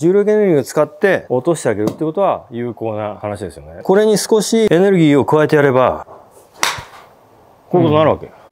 重力エネルギーを使って落としてあげるってことは有効な話ですよね。これに少しエネルギーを加えてやれば、こういうことになるわけ。うん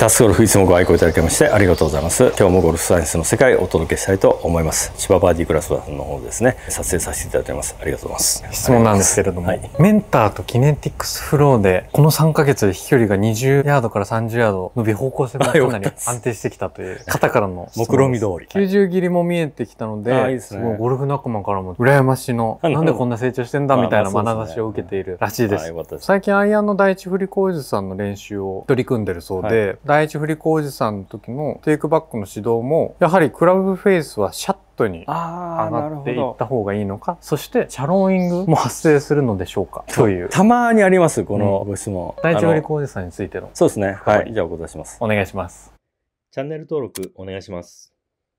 タスゴルフいつもご愛顧いただきましてありがとうございます今日もゴルフサイエンスの世界をお届けしたいと思います千葉バーディークラスさんの方ですね撮影させていただいてますありがとうございます質問なんですけれども、はい、メンターとキネティックスフローでこの3ヶ月で飛距離が20ヤードから30ヤード伸び方向性がかなり安定してきたという方からの 目論見通り90切りも見えてきたので、はい、すごゴルフ仲間からも羨ましのなんでこんな成長してんだみたいな眼差しを受けているらしいです,、最近アイアンの第一振り小泉さんの練習を取り組んでるそうで、はい第一振り子おじさんの時のテイクバックの指導も、やはりクラブフェイスはシャットに上がっていった方がいいのか、そしてシャローイングも発生するのでしょうかという。たまにあります、このご質問。うん、第一振り子おじさんについての。そうですね。はい。じゃあお答えします。お願いします。チャンネル登録お願いします。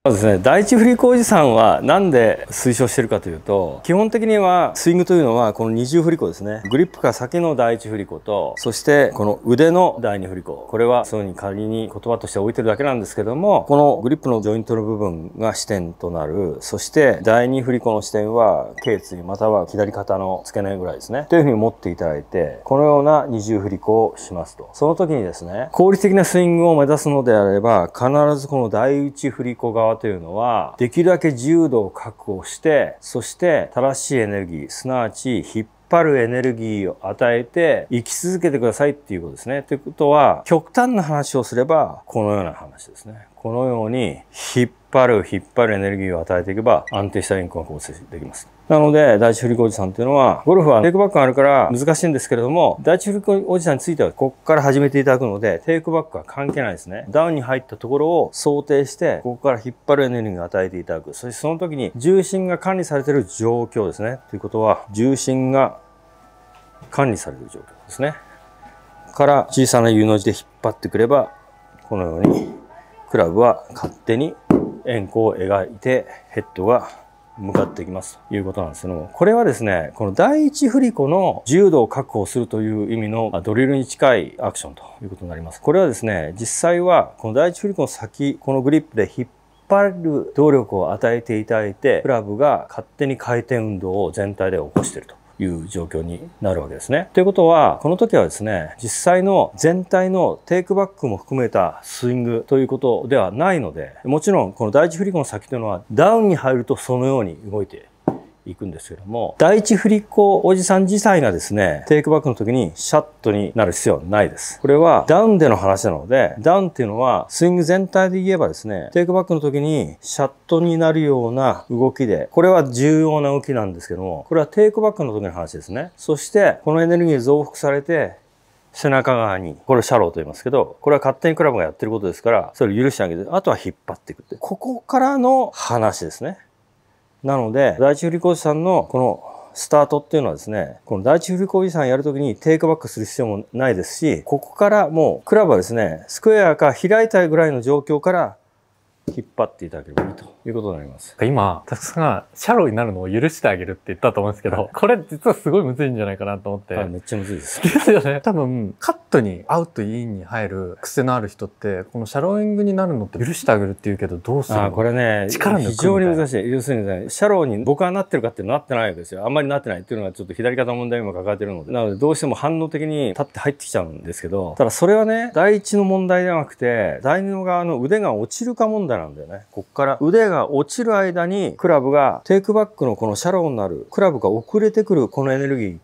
そうですね第一振りおじさんは何で推奨してるかというと基本的にはスイングというのはこの二重振り子ですねグリップから先の第一振り子とそしてこの腕の第二振り子これはそういうに仮に言葉として置いてるだけなんですけどもこのグリップのジョイントの部分が支点となるそして第二振り子の支点は頸椎または左肩の付け根ぐらいですねというふうに持っていただいてこのような二重振り子をしますとその時にですね効率的なスイングを目指すのであれば必ずこの第一振り子側というのは、できるだけ自由度を確保して、そして正しいエネルギー、すなわち引っ張るエネルギーを与えて生き続けてくださいっていうことですね。ということは、極端な話をすれば、このような話ですね。このように、引っ張る、引っ張るエネルギーを与えていけば、安定したインコが構成できます。なので、第一振り子おじさんっていうのは、ゴルフはテイクバックがあるから難しいんですけれども、第一振り子おじさんについては、ここから始めていただくので、テイクバックは関係ないですね。ダウンに入ったところを想定して、ここから引っ張るエネルギーを与えていただく。そしてその時に、重心が管理されている状況ですね。ということは、重心が管理される状況ですね。から小さな U の字で引っ張ってくれば、このように、クラブは勝手に円弧を描いてヘッドが向かっていきますということなんですけども、これはですね、この第一振り子の自由度を確保するという意味のドリルに近いアクションということになります。これはですね、実際はこの第一振り子の先、このグリップで引っ張る動力を与えていただいて、クラブが勝手に回転運動を全体で起こしていると。いう状況になるわけですね。ということは、この時はですね、実際の全体のテイクバックも含めたスイングということではないので、もちろんこの第一振り子の先というのはダウンに入るとそのように動いて行くんですけども第一振り子おじさん自体がですねテイクバックの時にシャットになる必要はないですこれはダウンでの話なのでダウンっていうのはスイング全体で言えばですねテイクバックの時にシャットになるような動きでこれは重要な動きなんですけどもこれはテイクバックの時の話ですねそしてこのエネルギー増幅されて背中側に、これシャローと言いますけど、これは勝手にクラブがやってることですから、それを許してあげて、あとは引っ張っていくって。ここからの話ですね。なので、第一振込士さんのこのスタートっていうのはですね、この第一振込資産やるときにテイクバックする必要もないですし、ここからもうクラブはですね、スクエアか開いたいぐらいの状況から引っ張っていただければいいということになります。今、私がシャローになるのを許してあげるって言ったと思うんですけど、これ実はすごいむずいんじゃないかなと思って。はい、めっちゃむずいです。ですよね。多分、カットにアウトインに入る癖のある人って、このシャローイングになるのって許してあげるって言うけど、どうするのこれね、力抜く非常に難しい。要するにね、シャローに僕はなってるかってなってないわけですよ。あんまりなってないっていうのがちょっと左肩問題にも抱えてるので。なので、どうしても反応的に立って入ってきちゃうんですけど、ただそれはね、第一の問題ではなくて、第二の側の腕が落ちるか問題なんだよね。こっから腕が落ちる間にクラブがテイクバックのこのシャローになる、クラブが遅れてくるこのエネルギーっ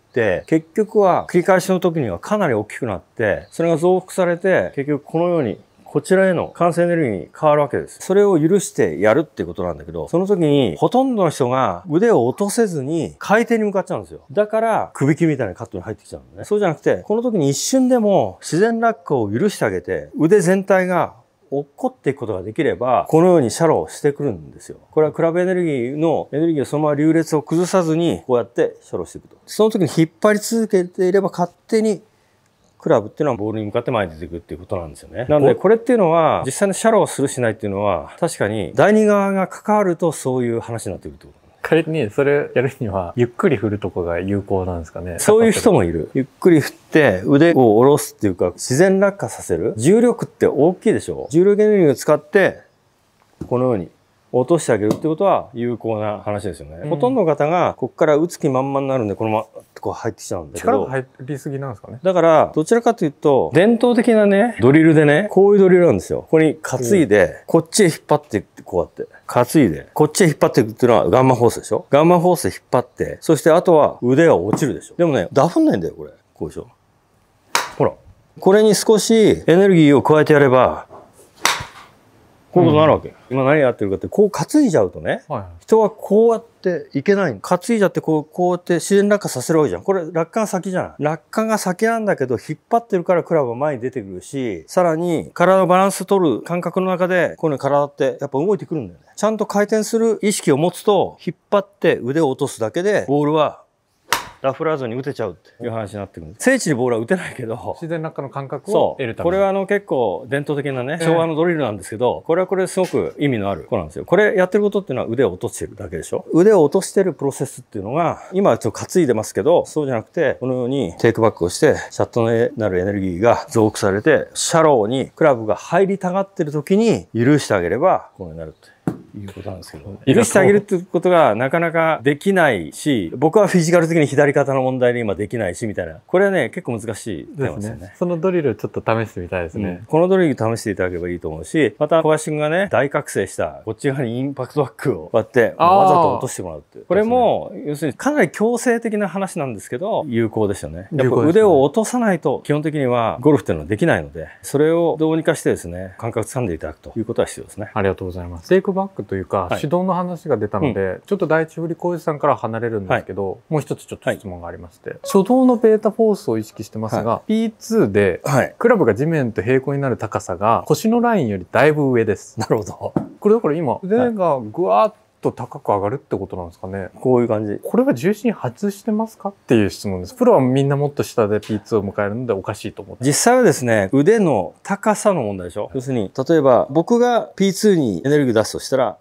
結局は繰り返しの時にはかなり大きくなってそれが増幅されて結局このようにこちらへの感染エネルギーに変わるわけです。それを許してやるっていうことなんだけど、その時にほとんどの人が腕を落とせずに回転に向かっちゃうんですよ。だから首切りみたいなカットに入ってきちゃうんだね。そうじゃなくて、この時に一瞬でも自然落下を許してあげて、腕全体が落っこっていくことができれば、このようにシャローしてくるんですよ。これはクラブエネルギーのエネルギーをそのまま流列を崩さずに、こうやってシャローしていくと。その時に引っ張り続けていれば勝手にクラブっていうのはボールに向かって前に出てくるっていうことなんですよね。なのでこれっていうのは実際のシャローをするしないっていうのは確かに第二側が関わるとそういう話になってくるってこと。仮にそれやるには、ゆっくり振るとこが有効なんですかね。そういう人もいる。ゆっくり振って腕を下ろすっていうか、自然落下させる。重力って大きいでしょ重力エネルギーを使って、このように落としてあげるってことは有効な話ですよね、うん、ほとんどの方がここから打つ気満々になるんでこのままこう入ってきちゃうんだけど力が入りすぎなんですかねだからどちらかというと伝統的なねドリルでねこういうドリルなんですよここに担いで、こっちへ引っ張ってこうやって担いでこっちへ引っ張っていくっていうのはガンマホースでしょガンマホースで引っ張ってそしてあとは腕が落ちるでしょでもねダフんないんだよこれこうでしょほらこれに少しエネルギーを加えてやればこういうことになるわけ、うん、今何やってるかってこう担いじゃうとね、はい人はこうやっていけない担いじゃってこうこうやって自然落下させるわけじゃんこれ落下が先じゃない落下が先なんだけど引っ張ってるからクラブは前に出てくるしさらに体のバランス取る感覚の中でこの体ってやっぱ動いてくるんだよねちゃんと回転する意識を持つと引っ張って腕を落とすだけでボールはラフラーゾに打てちゃうっていう話になってくる聖地にボールは打てないけど自然の中の感覚を得るためこれはあの結構伝統的なね昭和のドリルなんですけど、えー、これはこれすごく意味のある子なんですよこれやってることっていうのは腕を落としてるだけでしょ腕を落としてるプロセスっていうのが今ちょっと担いでますけどそうじゃなくてこのようにテイクバックをしてシャットになるエネルギーが増幅されてシャローにクラブが入りたがってる時に許してあげればこうなるっていうことなんですけど。許してあげるってことがなかなかできないし、僕はフィジカル的に左肩の問題で今できないしみたいな。これはね、結構難しいテーマですよね。ねそのドリルちょっと試してみたいですね、うん、このドリル試していただければいいと思うし、また小林君がね、大覚醒したこっち側にインパクトバックをこうやってわざと落としてもらうっていう。これも、要するにかなり強制的な話なんですけど、有効でしたね。やっぱ腕を落とさないと基本的にはゴルフっていうのはできないので、それをどうにかしてですね、感覚掴んでいただくということは必要ですね。ありがとうございます。テイクバックというか、指導の話が出たので、うん、ちょっと第一振り工事さんから離れるんですけど、もう一つちょっと質問がありまして、初動のベータフォースを意識してますが、P2 で、クラブが地面と平行になる高さが腰のラインよりだいぶ上です。なるほど。これだから今、腕がぐわーっと高く上がるってことなんですかね。こういう感じ。これは重心外してますかっていう質問です。プロはみんなもっと下で P2 を迎えるのでおかしいと思って。実際はですね、腕の高さの問題でしょ。要するに、例えば僕が P2 にエネルギー出すとしたら、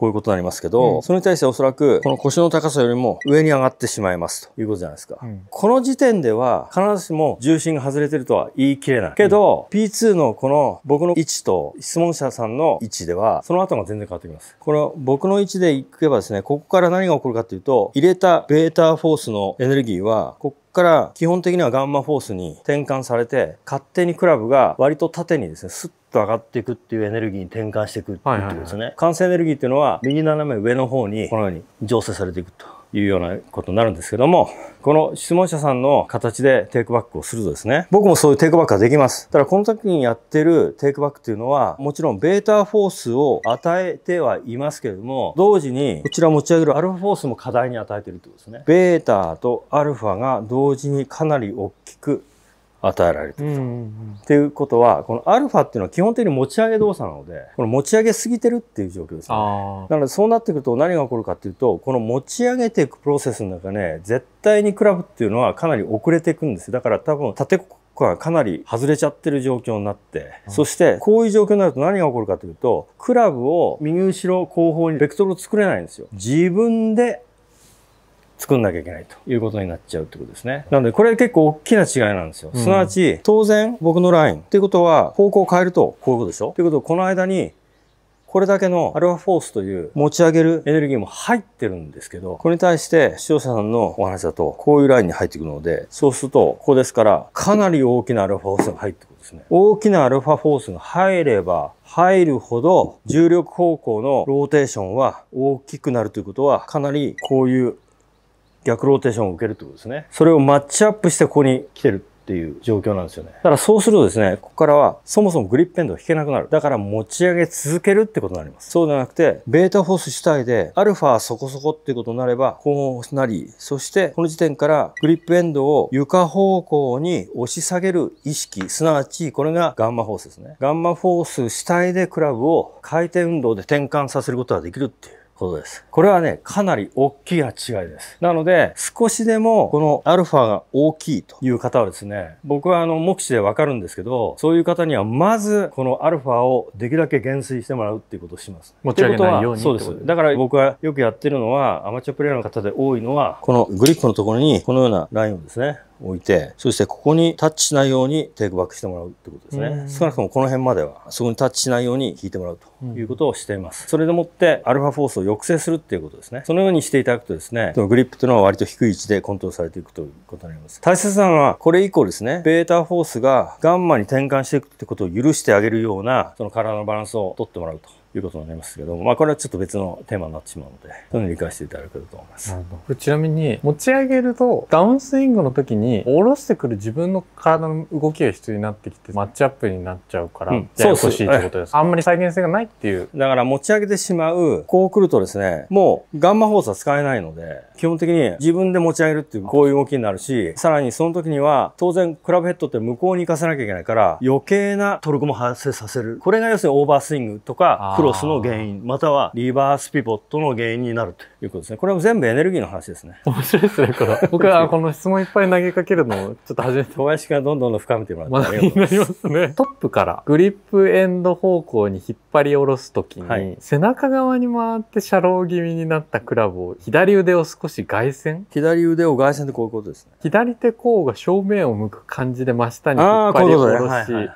こういうことになりますけど、うん、それに対しておそらく、この腰の高さよりも上に上がってしまいますということじゃないですか。うん、この時点では、必ずしも重心が外れてるとは言い切れない。けど、うん、P2 のこの僕の位置と質問者さんの位置では、その後が全然変わってきます。この僕の位置で行けばですね、ここから何が起こるかっていうと、入れたベータフォースのエネルギーは、ここから基本的にはガンマフォースに転換されて、勝手にクラブが割と縦にですね、スッと上がっていくっていうエネルギーに転換していくっていうことですね。完成エネルギーっていうのは右斜め上の方にこのように醸成されていくというようなことになるんですけども、この質問者さんの形でテイクバックをするとですね、僕もそういうテイクバックができます。ただこの時にやってるテイクバックというのは、もちろんベータフォースを与えてはいますけれども、同時にこちら持ち上げるアルファフォースも課題に与えてるってことですね。ベータとアルファが同時にかなり大きく与えられてると。っていうことはこのアルファっていうのは基本的に持ち上げ動作なのでこの持ち上げすぎてるっていう状況ですね。なのでそうなってくると何が起こるかっていうとこの持ち上げていくプロセスの中ね絶対にクラブっていうのはかなり遅れていくんですだから多分縦がかなり外れちゃってる状況になって、そしてこういう状況になると何が起こるかというとクラブを右後ろ後方にベクトルを作れないんですよ。自分で作んなきゃいけないということになっちゃうってことですね。なので、これ結構大きな違いなんですよ。すなわち、当然僕のラインっていうことは方向を変えるとこういうことでしょということをこの間にこれだけのアルファフォースという持ち上げるエネルギーも入ってるんですけど、これに対して視聴者さんのお話だと、こういうラインに入ってくるので、そうすると、ここですから、かなり大きなアルファフォースが入ってくるんですね。大きなアルファフォースが入れば、入るほど重力方向のローテーションは大きくなるということは、かなりこういう逆ローテーションを受けるってことですね。それをマッチアップしてここに来てるっていう状況なんですよね。だからそうするとですね、ここからはそもそもグリップエンドを引けなくなる。だから持ち上げ続けるってことになります。そうじゃなくて、ベータフォース主体で、アルファそこそこっていうことになれば、こうなり、そしてこの時点からグリップエンドを床方向に押し下げる意識、すなわちこれがガンマフォースですね。ガンマフォース主体でクラブを回転運動で転換させることができるっていう。ことです。これはね、かなり大きな違いです。なので、少しでもこのアルファが大きいという方はですね、僕はあの、目視でわかるんですけど、そういう方にはまずこのアルファをできるだけ減衰してもらうっていうことをします。持ち上げないようにそうです。だから僕はよくやってるのは、アマチュアプレイヤーの方で多いのは、このグリップのところにこのようなラインをですね、置いてそしてここにタッチしないようにテイクバックしてもらうってことですね少なくともこの辺まではそこにタッチしないように引いてもらうということをしています、うん、それでもってアルファフォースを抑制するっていうことですねそのようにしていただくとですねそのグリップというのは割と低い位置でコントロールされていくということになります大切なのはこれ以降ですねベータフォースがガンマに転換していくってことを許してあげるようなその体のバランスをとってもらうということになりますけども、まあこれはちょっと別のテーマになってしまうので、そういうの理解していただけると思います。ちなみに、持ち上げると、ダウンスイングの時に、下ろしてくる自分の体の動きが必要になってきて、マッチアップになっちゃうから、うん、やしいってことです。あんまり再現性がないっていう。だから持ち上げてしまう、こう来るとですね、もうガンマ放射使えないので、基本的に自分で持ち上げるっていう、こういう動きになるし、さらにその時には、当然クラブヘッドって向こうに行かせなきゃいけないから、余計なトルクも発生させる。これが要するにオーバースイングとか、クロスの原因、またはリバースピボットの原因になるということですね。これも全部エネルギーの話ですね。面白いですね、これ。僕はこの質問いっぱい投げかけるのをちょっと初めて。小林がどんどん深めてもらってありがとうございます。ますね、トップからグリップエンド方向に引っ張り下ろすときに、はい、背中側に回ってシャロー気味になったクラブを左腕を少し外旋左腕を外旋ってこういうことですね。左手甲が正面を向く感じで真下に引っ張り下ろし、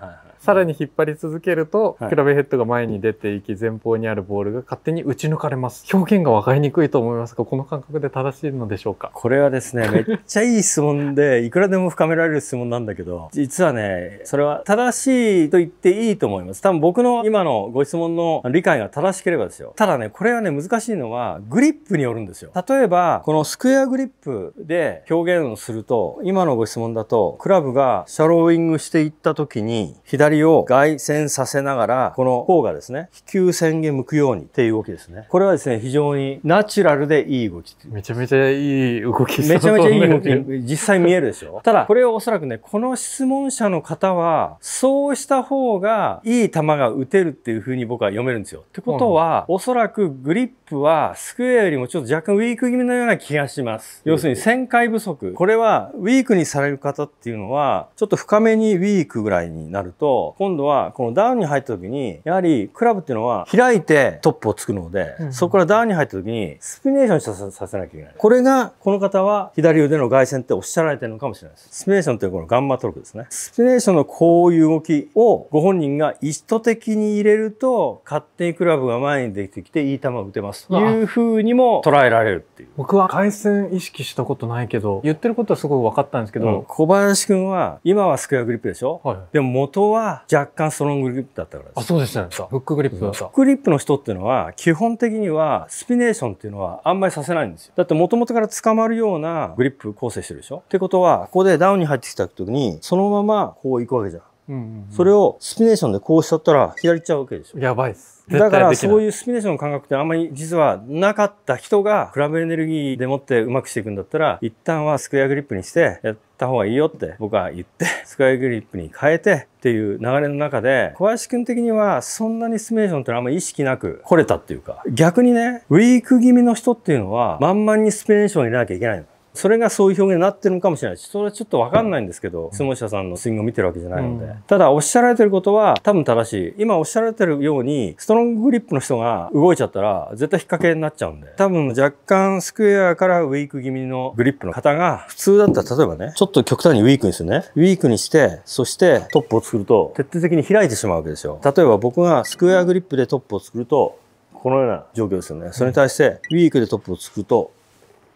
さらに引っ張り続けると、クラブヘッドが前に出ていき、前方にあるボールが勝手に打ち抜かれます。表現が分かりにくいと思いますが、この感覚で正しいのでしょうかこれはですね、めっちゃいい質問で、いくらでも深められる質問なんだけど、実はね、それは正しいと言っていいと思います。多分僕の今のご質問の理解が正しければですよ。ただね、これはね、難しいのは、グリップによるんですよ。例えば、このスクエアグリップで表現をすると、今のご質問だと、クラブがシャローイングしていった時に、左を外旋させながら、この方がですね、飛球線へ向くようにっていう動きですね。これはですね、非常にナチュラルでいい動き。めちゃめちゃいい動き、めちゃめちゃいい動き、実際見えるでしょ ただ、これをおそらくね、この質問者の方は、そうした方がいい球が打てるっていう風に僕は読めるんですよ。ってことは、うん、おそらくグリップはスクエアよりもちょっと若干ウィーク気味のような気がします。要するに旋回不足。これはウィークにされる方っていうのは、ちょっと深めにウィークぐらいになると、今度はこのダウンに入った時に、やはりクラブっていうのは開いてトップをつくので、うん、そこからダウンに入った時にスピネーションさせなきゃいけない。これが、この方は左腕の外旋っておっしゃられてるのかもしれないです。スピネーションっいうこのガンマトルクですね。スピネーションのこういう動きをご本人が意図的に入れると、勝手にクラブが前に出てきていい球を打てますというふうにも捉えられるっていう。僕は回線意識したことないけど、言ってることはすごく分かったんですけど、うん、小林くんは今はスクエアグリップでしょ、はい、でも元は若干ストロンググリップだったからです。あ、そうですね。フックグリップ。フックグリップの人っていうのは、基本的にはスピネーションっていうのはあんまりさせないんですよ。だって元々から捕まるようなグリップ構成してるでしょってことは、ここでダウンに入ってきた時に、そのままこう行くわけじゃん。うんうんうん、それをスピネーションでこうしちゃったら左行っちゃうわけでしょ。やばいです。だからそういうスピネーションの感覚ってあんまり実はなかった人がクラブエネルギーでもってうまくしていくんだったら一旦はスクエアグリップにしてやった方がいいよって僕は言って スクエアグリップに変えてっていう流れの中で小林君的にはそんなにスピネーションってのはあんまり意識なく来れたっていうか逆にねウィーク気味の人っていうのは満々にスピネーション入れなきゃいけないの。それがそういう表現になってるのかもしれないし、それはちょっとわかんないんですけど、相撲者さんのスイングを見てるわけじゃないので。うん、ただ、おっしゃられてることは多分正しい。今おっしゃられてるように、ストロンググリップの人が動いちゃったら、絶対引っ掛けになっちゃうんで。多分若干スクエアからウィーク気味のグリップの方が、普通だったら例えばね、ちょっと極端にウィークにするね。ウィークにして、そしてトップを作ると、徹底的に開いてしまうわけですよ。例えば僕がスクエアグリップでトップを作ると、このような状況ですよね。それに対して、ウィークでトップを作ると、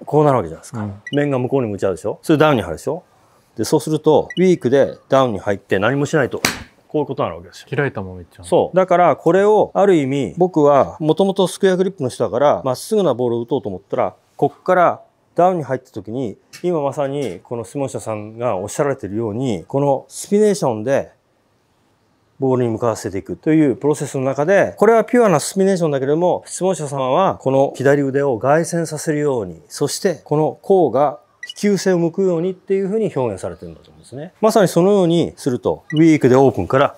こうなるわけじゃないですか、うん、面が向こうに向いちゃうでしょそれダウンに入るでしょでそうするとウィークでダウンに入って何もしないとこういうことなわけですよ。開いたままいっちゃう。そう。だから、これを、ある意味、僕は、もともとスクエアグリップの人だから、まっすぐなボールを打とうと思ったら、こっからダウンに入った時に、今まさに、この質問者さんがおっしゃられてるように、このスピネーションで、ボールに向かわせていくというプロセスの中で、これはピュアなスピネーションだけれども、質問者様はこの左腕を外旋させるように、そしてこの甲が飛球線を向くようにっていうふうに表現されてるんだと思うんですね。まさにそのようにすると、ウィークでオープンから、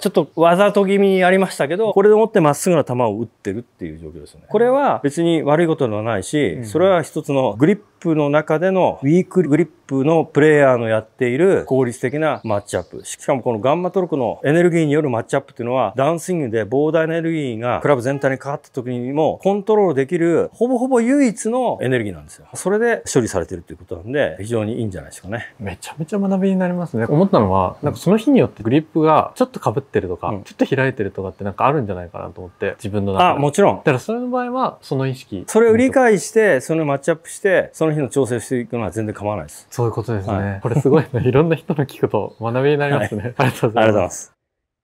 ちょっとわざと気味にやりましたけど、これでもってまっすぐな球を打ってるっていう状況ですよね。これは別に悪いことではないし、それは一つのグリップの中でのウィークグリッププのプレイヤーのやっている効率的なマッチアップ。しかもこのガンマトルクのエネルギーによるマッチアップっていうのは、ダウンスイングで膨大なエネルギーがクラブ全体にかかった時にもコントロールできる、ほぼほぼ唯一のエネルギーなんですよ。それで処理されてるっていうことなんで、非常にいいんじゃないですかね。めちゃめちゃ学びになりますね。思ったのは、なんかその日によってグリップがちょっと被ってるとか、うん、ちょっと開いてるとかってなんかあるんじゃないかなと思って、自分の中で。あ、もちろん。だからそれの場合は、その意識。それを理解して、それをマッチアップして、その日の調整していくのは全然構わないです。そういうことですね。はい、これすごいね。いろんな人の聞くと学びになりますね、はい、ありがとうございます。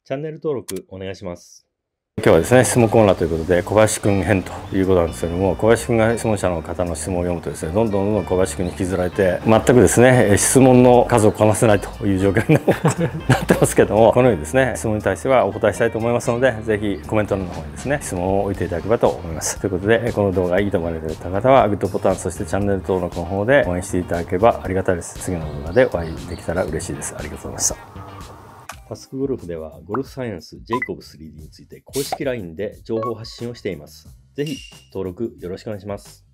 チャンネル登録お願いします。今日はですね質問コーナーということで小林君編ということなんですけども小林君が質問者の方の質問を読むとですねどんどんどんどん小林君に引きずられて全くですね質問の数をこなせないという状況になってますけども このようにですね質問に対してはお答えしたいと思いますのでぜひコメント欄の方にですね質問を置いていただければと思いますということでこの動画いいと思われた方はグッドボタンそしてチャンネル登録の方で応援していただければありがたいです次の動画でお会いできたら嬉しいですありがとうございましたタスクゴルフではゴルフサイエンス JCOB3D について公式 LINE で情報発信をしています。ぜひ登録よろしくお願いします。